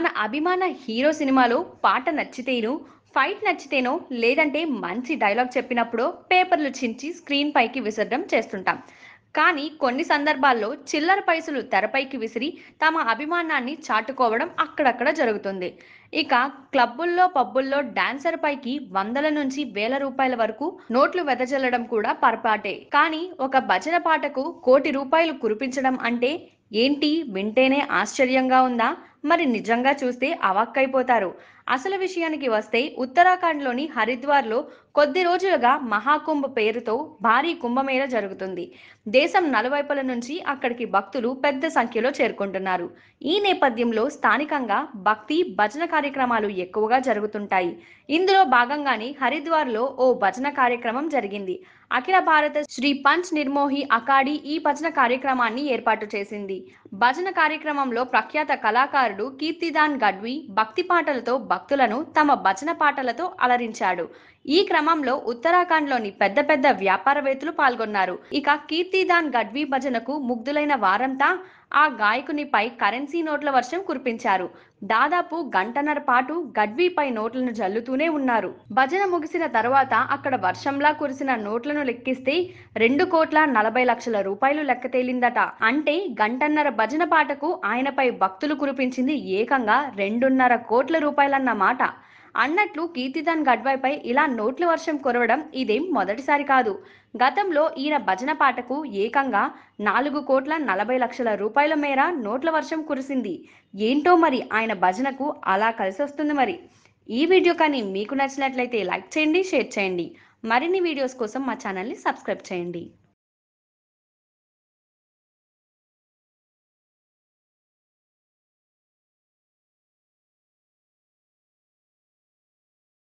మన అభిమాన హీరో సినిమాలో పాట నచ్చితేను ఫైట్ నచ్చితేనో లేదంటే మంచి డైలాగ్ చెప్పినప్పుడు పేపర్లు చించి స్క్రీన్ పైకి విసరడం చేస్తుంటాం కానీ కొన్ని సందర్భాల్లో చిల్లర పైసలు తెరపైకి విసిరి తమ అభిమానాన్ని చాటుకోవడం అక్కడక్కడ జరుగుతుంది ఇక క్లబ్బుల్లో పబ్బుల్లో డాన్సర్ పైకి వందల నుంచి వేల రూపాయల వరకు నోట్లు వెదజల్లడం కూడా పొరపాటే కానీ ఒక భజన పాటకు కోటి రూపాయలు కురిపించడం అంటే ఏంటి వింటేనే ఆశ్చర్యంగా ఉందా మరి నిజంగా చూస్తే అవాక్కైపోతారు అసలు విషయానికి వస్తే ఉత్తరాఖండ్లోని హరిద్వార్లో కొద్ది రోజులుగా మహాకుంభ పేరుతో భారీ కుంభమేళ జరుగుతుంది దేశం నలువైపుల నుంచి అక్కడికి భక్తులు పెద్ద సంఖ్యలో చేరుకుంటున్నారు ఈ నేపథ్యంలో స్థానికంగా భక్తి భజన కార్యక్రమాలు ఎక్కువగా జరుగుతుంటాయి ఇందులో భాగంగానే హరిద్వార్లో ఓ భజన కార్యక్రమం జరిగింది అఖిల భారత శ్రీ పంచ్ నిర్మోహి అకాడి ఈ భజన కార్యక్రమాన్ని ఏర్పాటు చేసింది భజన కార్యక్రమంలో ప్రఖ్యాత కళాకారు కళాకారుడు కీర్తిదాన్ గడ్వి భక్తి పాటలతో భక్తులను తమ భజన పాటలతో అలరించాడు ఈ క్రమంలో ఉత్తరాఖండ్లోని పెద్ద పెద్ద వ్యాపారవేత్తలు పాల్గొన్నారు ఇక కీర్తిదాన్ గడ్వి భజనకు ముగ్ధులైన వారంతా ఆ గాయకునిపై కరెన్సీ నోట్ల వర్షం కురిపించారు దాదాపు గంటన్నర పాటు గడ్వీపై నోట్లను జల్లుతూనే ఉన్నారు భజన ముగిసిన తర్వాత అక్కడ వర్షంలా కురిసిన నోట్లను లెక్కిస్తే రెండు కోట్ల నలభై లక్షల రూపాయలు లెక్క తేలిందట అంటే గంటన్నర భజన పాటకు ఆయనపై భక్తులు కురిపించింది ఏకంగా రెండున్నర కోట్ల రూపాయలన్న మాట అన్నట్లు కీర్తితన్ గడ్వాయ్పై ఇలా నోట్ల వర్షం కురవడం ఇదేం మొదటిసారి కాదు గతంలో ఈయన భజన పాటకు ఏకంగా నాలుగు కోట్ల నలభై లక్షల రూపాయల మేర నోట్ల వర్షం కురిసింది ఏంటో మరి ఆయన భజనకు అలా కలిసి వస్తుంది మరి ఈ వీడియో కానీ మీకు నచ్చినట్లయితే లైక్ చేయండి షేర్ చేయండి మరిన్ని వీడియోస్ కోసం మా ఛానల్ని సబ్స్క్రైబ్ చేయండి